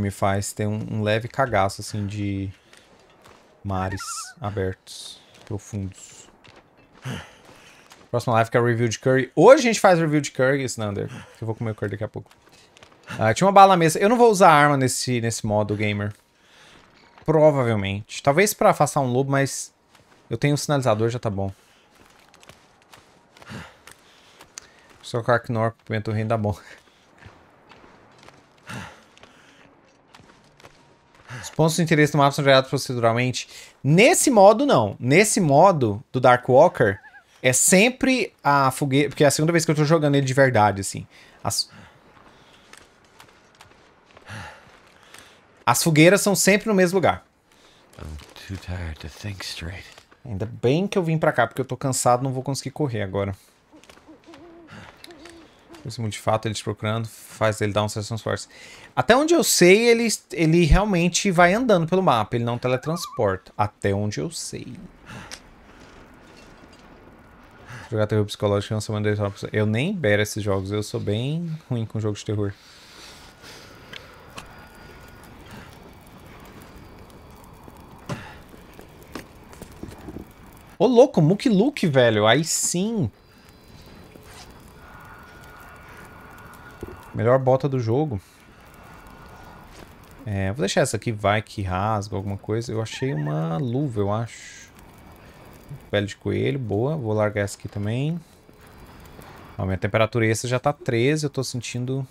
Speaker 1: me faz ter um, um leve cagaço, assim, de mares abertos, profundos. Próxima live que é review de curry. Hoje a gente faz review de curry, Snander, que eu vou comer curry daqui a pouco. Ah, tinha uma bala na mesa. Eu não vou usar arma nesse, nesse modo gamer. Provavelmente. Talvez pra afastar um lobo, mas eu tenho um sinalizador, já tá bom. Só com Arcnor, pimenta o reino dá bom. pontos de interesse do mapa são gerados proceduralmente. Nesse modo, não. Nesse modo do Dark Walker, é sempre a fogueira. Porque é a segunda vez que eu tô jogando ele de verdade, assim. As, As fogueiras são sempre no mesmo lugar. Ainda bem que eu vim pra cá, porque eu tô cansado, não vou conseguir correr agora de fato, ele te procurando, faz ele dar um seleção force. Até onde eu sei, ele, ele realmente vai andando pelo mapa, ele não teletransporta. Até onde eu sei. Jogar terror psicológico não sou mandatório. Eu nem bero esses jogos, eu sou bem ruim com jogos de terror. Ô, louco, Mook Luke, velho. Aí sim. Melhor bota do jogo. É, vou deixar essa aqui, vai que rasga alguma coisa. Eu achei uma luva, eu acho. Pele de coelho, boa. Vou largar essa aqui também. Ó, minha temperatura extra já tá 13, eu tô sentindo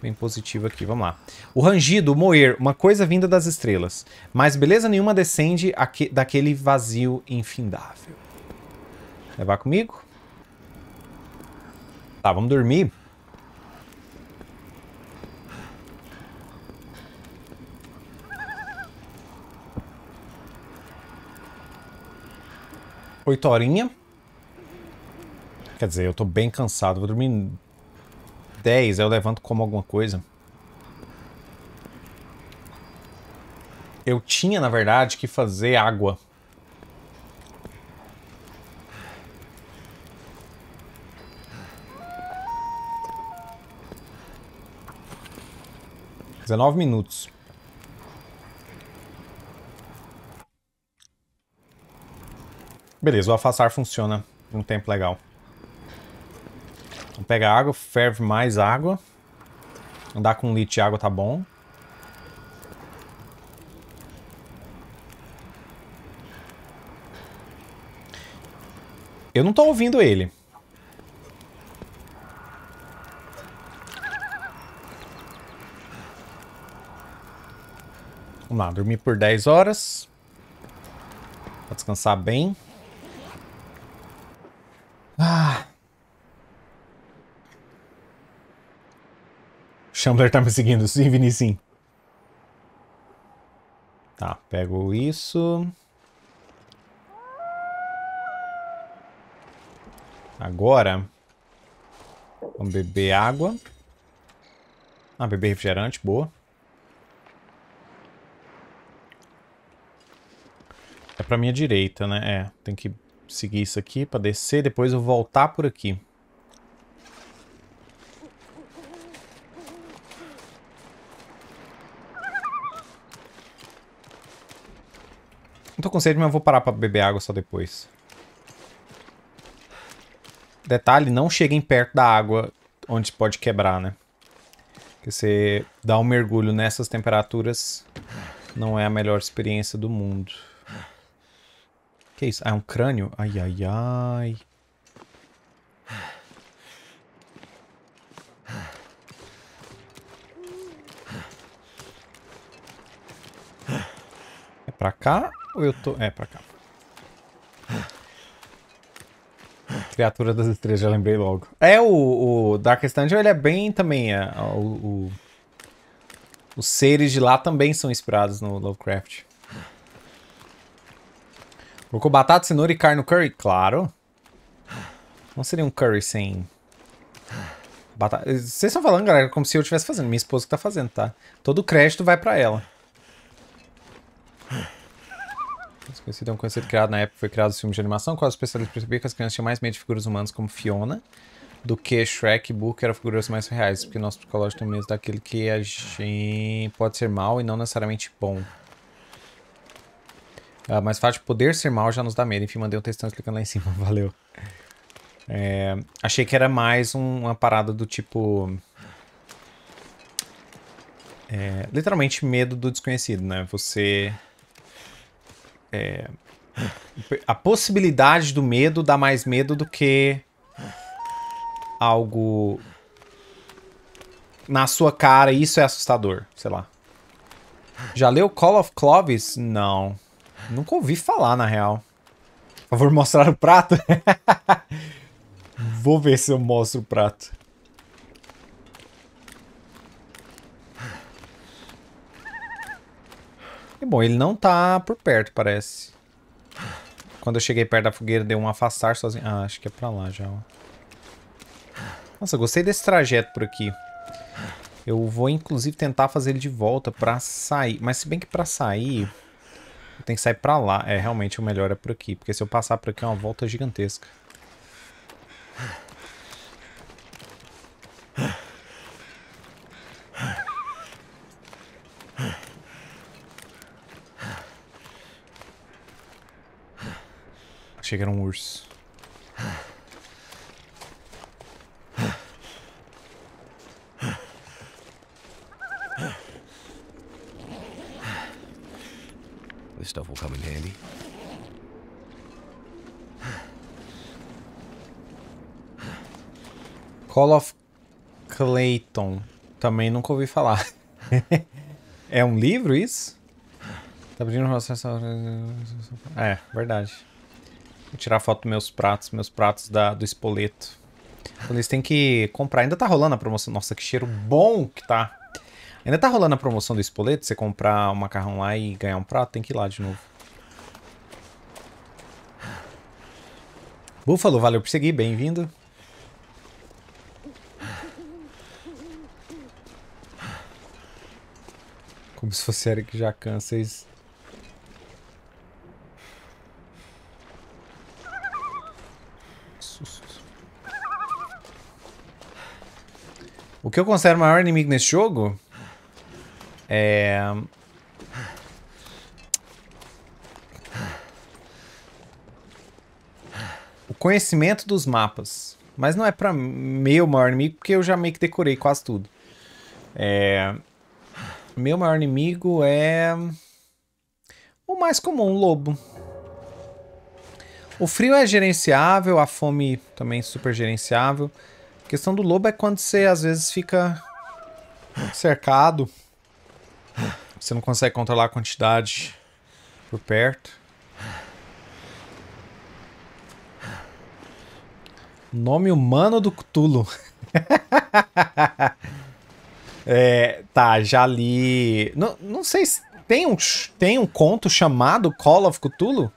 Speaker 1: bem positivo aqui, vamos lá. O rangido, o moer, uma coisa vinda das estrelas, mas beleza nenhuma descende aque, daquele vazio infindável. Levar comigo? Tá, vamos dormir. 8 horinha. Quer dizer, eu tô bem cansado, vou dormir 10, aí eu levanto como alguma coisa. Eu tinha, na verdade, que fazer água. Dezenove minutos. Beleza, o afastar funciona por um tempo legal. Vamos então, pega água, ferve mais água. Andar com um litro de água tá bom. Eu não tô ouvindo ele. Vamos lá, dormir por 10 horas. Pra descansar bem. Chambler tá me seguindo. Sim, Vini, sim. Tá, pego isso. Agora, vamos beber água. Ah, beber refrigerante, boa. É pra minha direita, né? É, tem que seguir isso aqui pra descer, depois eu voltar por aqui. com sede, mas eu vou parar pra beber água só depois. Detalhe, não cheguem perto da água onde pode quebrar, né? Porque você dá um mergulho nessas temperaturas não é a melhor experiência do mundo. Que isso? Ah, é um crânio? Ai, ai, ai. É pra cá ou eu tô. É, pra cá. Criatura das Estrelas, já lembrei logo. É, o, o Darkest Dungeon, ele é bem também... É, o, o, os seres de lá também são inspirados no Lovecraft. Colocou batata, cenoura e carne no curry? Claro. Não seria um curry sem... Batata... Vocês estão falando, galera, como se eu estivesse fazendo. Minha esposa que tá fazendo, tá? Todo o crédito vai pra ela. Esse é um conceito criado na época, foi criado o filmes de animação, com é os especialistas percebiam que as crianças tinham mais medo de figuras humanas como Fiona do que Shrek e Book eram figuras mais reais, porque nosso psicológico tem medo daquilo que a gente pode ser mal e não necessariamente bom. Ah, mas o fato de poder ser mal já nos dá medo. Enfim, mandei um textão explicando lá em cima. [LAUGHS] Valeu. É, achei que era mais um, uma parada do tipo. É, literalmente medo do desconhecido, né? Você é, a possibilidade do medo dá mais medo do que algo na sua cara. Isso é assustador, sei lá. Já leu Call of Clovis? Não. Nunca ouvi falar, na real. Por favor, mostrar o prato? [LAUGHS] Vou ver se eu mostro o prato. É bom, ele não tá por perto, parece. Quando eu cheguei perto da fogueira, deu um afastar sozinho. Ah, acho que é pra lá já. Nossa, gostei desse trajeto por aqui. Eu vou, inclusive, tentar fazer ele de volta pra sair. Mas se bem que pra sair... Eu tenho que sair pra lá. É, realmente o melhor é por aqui. Porque se eu passar por aqui é uma volta gigantesca. achei que era um urso. This stuff will come in handy. Call of Clayton. Também nunca ouvi falar. [LAUGHS] é um livro isso? Tá pedindo nossa a... É, verdade. Vou tipo, tirar foto dos meus pratos, meus pratos da, do espoleto. Então eles têm que comprar. Ainda tá rolando a promoção. Nossa, que cheiro bom que tá. Ainda tá rolando a promoção do espoleto? Você comprar um macarrão lá e ganhar um prato? Tem que ir lá de novo. Búfalo, valeu por seguir. Bem-vindo. Como se fosse Eric Jacan, vocês que eu considero o maior inimigo nesse jogo é... O conhecimento dos mapas. Mas não é pra meu maior inimigo, porque eu já meio que decorei quase tudo. É... Meu maior inimigo é... O mais comum, o lobo. O frio é gerenciável, a fome também é super gerenciável. A questão do lobo é quando você às vezes fica cercado. Você não consegue controlar a quantidade por perto. Nome humano do Cthulhu. [LAUGHS] é, tá, já li. Não, não sei se tem um, tem um conto chamado Call of Cthulhu?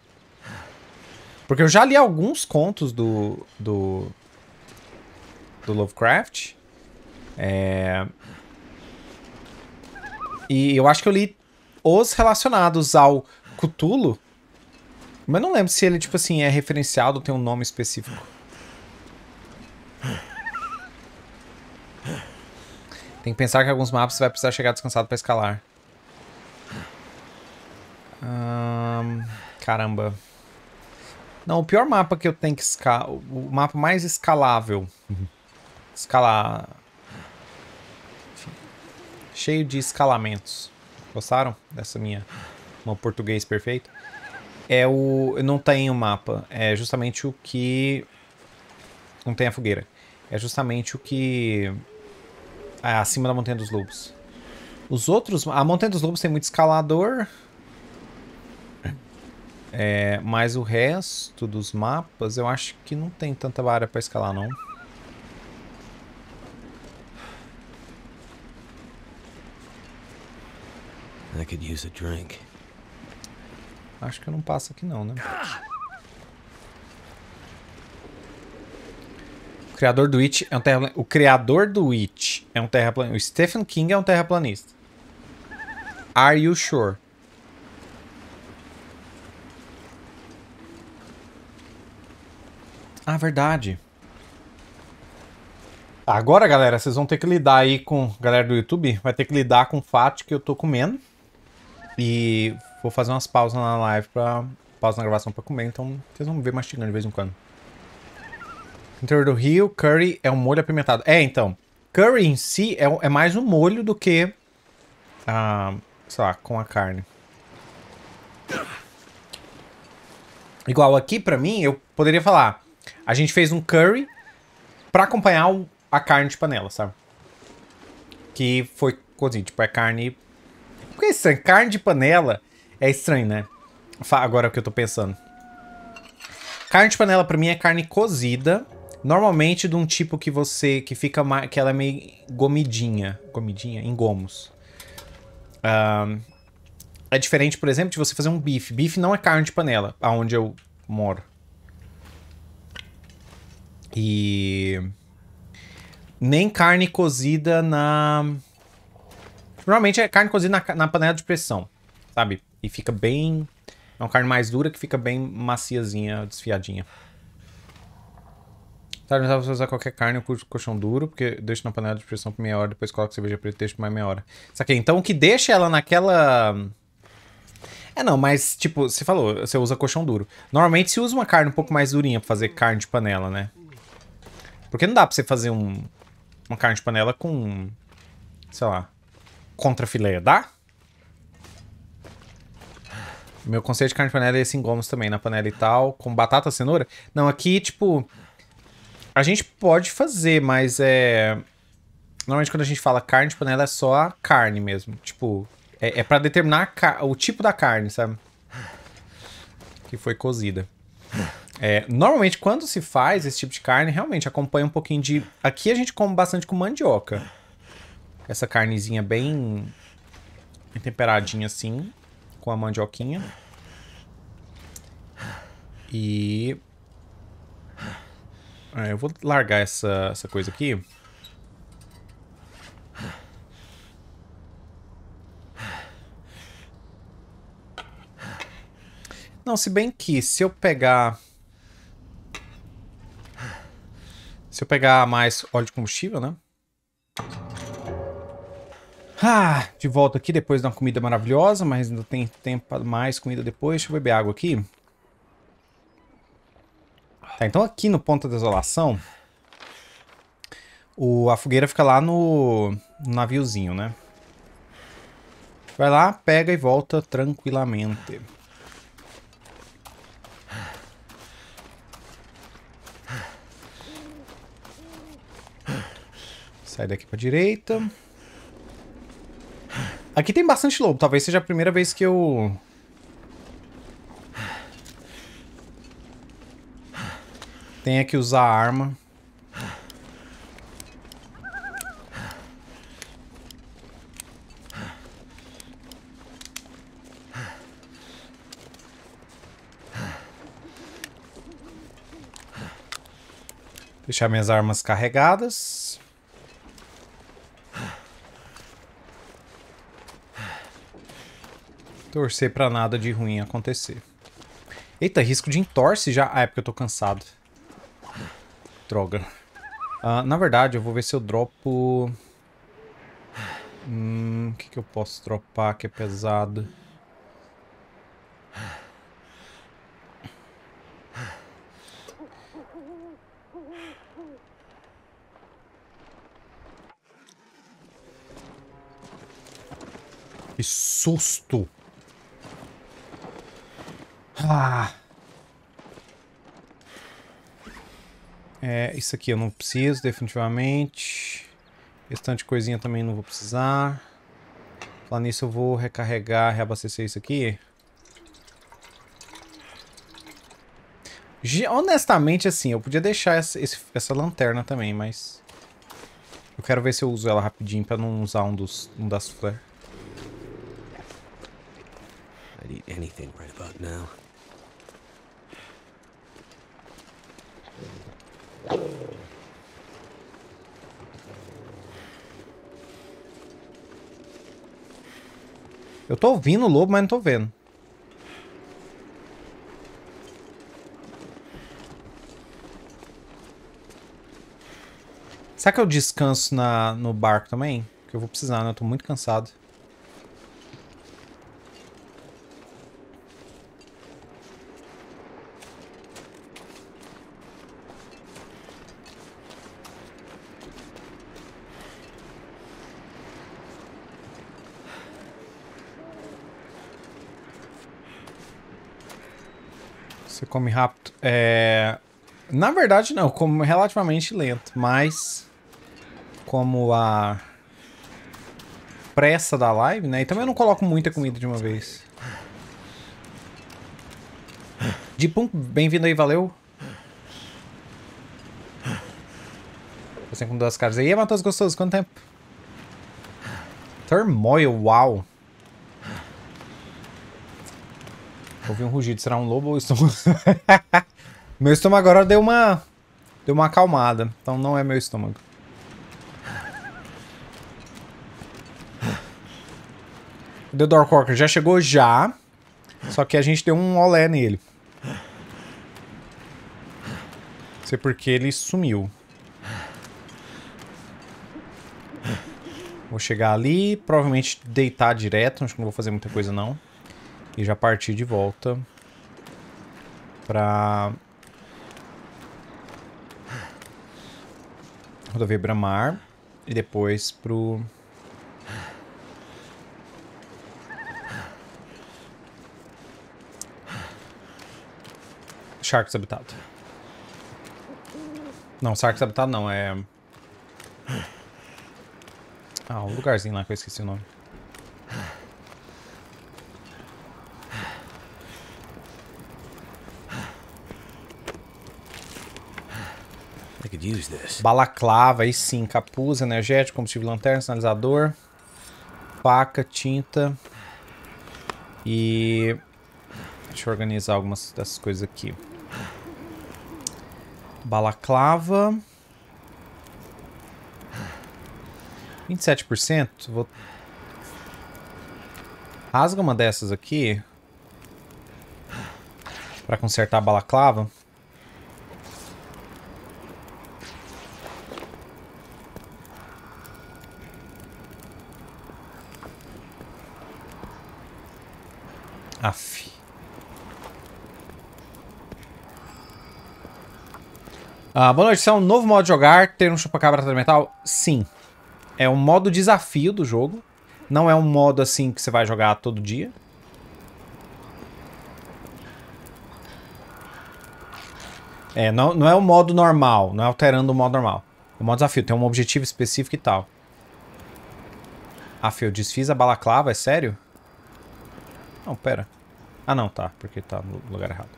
Speaker 1: Porque eu já li alguns contos do, do, do Lovecraft. É... E eu acho que eu li os relacionados ao Cthulhu. Mas não lembro se ele, tipo assim, é referenciado ou tem um nome específico. Tem que pensar que alguns mapas você vai precisar chegar descansado para escalar. caramba. Não, o pior mapa que eu tenho que escalar... O mapa mais escalável... Uhum escalar... Enfim, cheio de escalamentos. Gostaram dessa minha... Meu português perfeito? É o... Não tem o um mapa. É justamente o que... Não tem a fogueira. É justamente o que... É acima da Montanha dos Lobos. Os outros... A Montanha dos Lobos tem muito escalador... É, mas o resto dos mapas eu acho que não tem tanta área para escalar, não. Acho que eu não passo aqui não, né? O criador do It é um terraplanista. O criador do It é um terraplanista. O Stephen King é um terraplanista. Are you sure? Ah, verdade. Agora, galera, vocês vão ter que lidar aí com... Galera do YouTube, vai ter que lidar com o fato que eu tô comendo. E vou fazer umas pausas na live pra. Pausa na gravação pra comer, então vocês vão ver mastigando de vez em quando. Interior do Rio, curry é um molho apimentado. É, então. Curry em si é, é mais um molho do que. Ah, sei lá, com a carne. Igual aqui, pra mim, eu poderia falar. A gente fez um curry pra acompanhar o, a carne de panela, sabe? Que foi cozido. Tipo, é carne porque é estranho. Carne de panela é estranho, né? Agora é o que eu tô pensando. Carne de panela pra mim é carne cozida. Normalmente de um tipo que você... Que fica... Que ela é meio gomidinha. Gomidinha? Em gomos. é diferente, por exemplo, de você fazer um bife. Bife não é carne de panela, aonde eu moro. E... Nem carne cozida na... Normalmente é carne cozida na, na panela de pressão, sabe? E fica bem... É uma carne mais dura que fica bem maciazinha, desfiadinha. Tá, não dá você usar qualquer carne, eu curto colchão duro, porque deixa na panela de pressão por meia hora, depois coloca cerveja preta e deixa por mais meia hora. Saquei? Então o que deixa ela naquela... É, não, mas, tipo, você falou, você usa colchão duro. Normalmente se usa uma carne um pouco mais durinha pra fazer carne de panela, né? Porque não dá pra você fazer um, uma carne de panela com, sei lá, contra fileia, dá? Meu conceito de carne de panela é esse gomos também, na panela e tal, com batata, cenoura. Não, aqui, tipo, a gente pode fazer, mas é... Normalmente quando a gente fala carne de panela é só a carne mesmo. Tipo, é, é pra determinar o tipo da carne, sabe? Que foi cozida. É, normalmente quando se faz esse tipo de carne, realmente acompanha um pouquinho de... Aqui a gente come bastante com mandioca essa carnezinha bem temperadinha assim, com a mandioquinha. E... É, eu vou largar essa, essa coisa aqui. Não, se bem que se eu pegar... Se eu pegar mais óleo de combustível, né? Ah, de volta aqui depois da comida maravilhosa, mas ainda tem tempo para mais comida depois. Deixa eu beber água aqui. Tá, então aqui no Ponto da Desolação, o, a fogueira fica lá no, no naviozinho, né? Vai lá, pega e volta tranquilamente. Sai daqui pra direita. Aqui tem bastante lobo. Talvez seja a primeira vez que eu... Tenha que usar a arma. Deixar minhas armas carregadas. Torcer pra nada de ruim acontecer. Eita, risco de entorse já. Ah, é porque eu tô cansado. Droga. Uh, na verdade, eu vou ver se eu dropo... Hum, o que, que eu posso dropar que é pesado? Que susto! É, isso aqui eu não preciso, definitivamente. Restante coisinha também não vou precisar. Lá nisso eu vou recarregar, reabastecer isso aqui. Honestamente, assim, eu podia deixar essa, essa lanterna também, mas... Eu quero ver se eu uso ela rapidinho pra não usar um, dos, um das flares. Eu eat Eu tô ouvindo o lobo, mas não tô vendo. Será que eu descanso na, no barco também? porque eu vou precisar, né? Eu tô muito cansado. come rápido. É... Na verdade, não. Como relativamente lento. Mas... Como a... Pressa da live, né? E também eu não coloco muita comida de uma vez. Deepunk, bem-vindo aí, valeu. Você com duas caras aí. E Matheus Gostoso, quanto tempo? Turmoil, uau. ouvi um rugido. Será um lobo ou estômago? [LAUGHS] meu estômago agora deu uma... Deu uma acalmada. Então não é meu estômago. The Door Corker já chegou já. Só que a gente deu um olé nele. Não sei porque ele sumiu. Vou chegar ali, provavelmente deitar direto, acho que não vou fazer muita coisa não. E já partir de volta para rodovia Bramar e depois pro Sharks Habitat Não, Sharks Habitat não, é... Ah, um lugarzinho lá que eu esqueci o nome. Balaclava, aí sim. Capuz, energético, combustível lanterna, sinalizador. Faca, tinta. E... Deixa eu organizar algumas dessas coisas aqui. Balaclava. 27%. Vou... Rasga uma dessas aqui. Pra consertar a balaclava. Uh, boa noite, isso é um novo modo de jogar, ter um chupacabra cabra metal? Sim. É um modo desafio do jogo. Não é um modo assim que você vai jogar todo dia. É, não, não é o modo normal, não é alterando o modo normal. É o modo desafio, tem um objetivo específico e tal. Ah, fio, desfiz a balaclava, é sério? Não, pera. Ah não, tá, porque tá no lugar errado.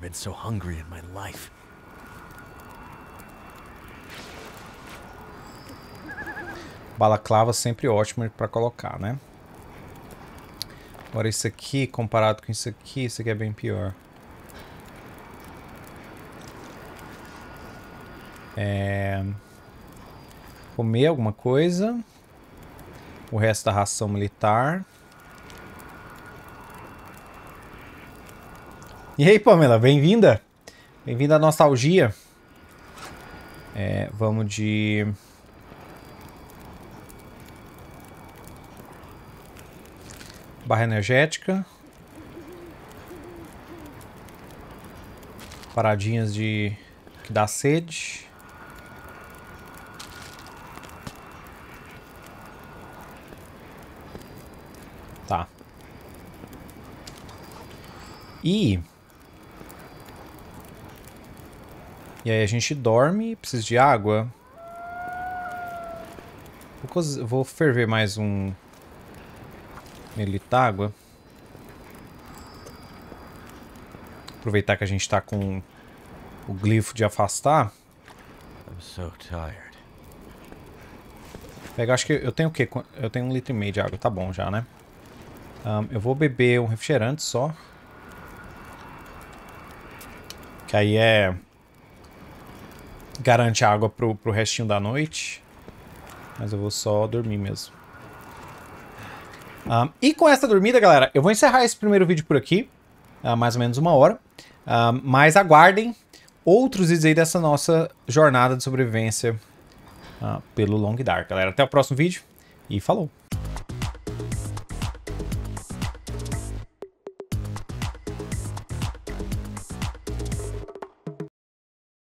Speaker 1: been so hungry in my life. Balaclava sempre ótimo para colocar, né? Agora isso aqui, comparado com isso aqui, isso aqui é bem pior. É... Comer alguma coisa. O resto da ração militar. E aí, Pamela, bem-vinda! Bem-vinda à nostalgia. É, vamos de. Barra energética. Paradinhas de. que dá sede. Tá. E E aí a gente dorme, precisa de água. Vou, vou ferver mais um melita água. Aproveitar que a gente tá com o glifo de afastar. So Pega, acho que eu tenho o quê? Eu tenho um litro e meio de água, tá bom já, né? Um, eu vou beber um refrigerante só. Que aí é garante água pro, pro restinho da noite. Mas eu vou só dormir mesmo. Um, ah, e com essa dormida, galera, eu vou encerrar esse primeiro vídeo por aqui. Uh, mais ou menos uma hora. Uh, mas aguardem outros vídeos aí dessa nossa jornada de sobrevivência uh, pelo Long Dark. Galera, até o próximo vídeo e falou!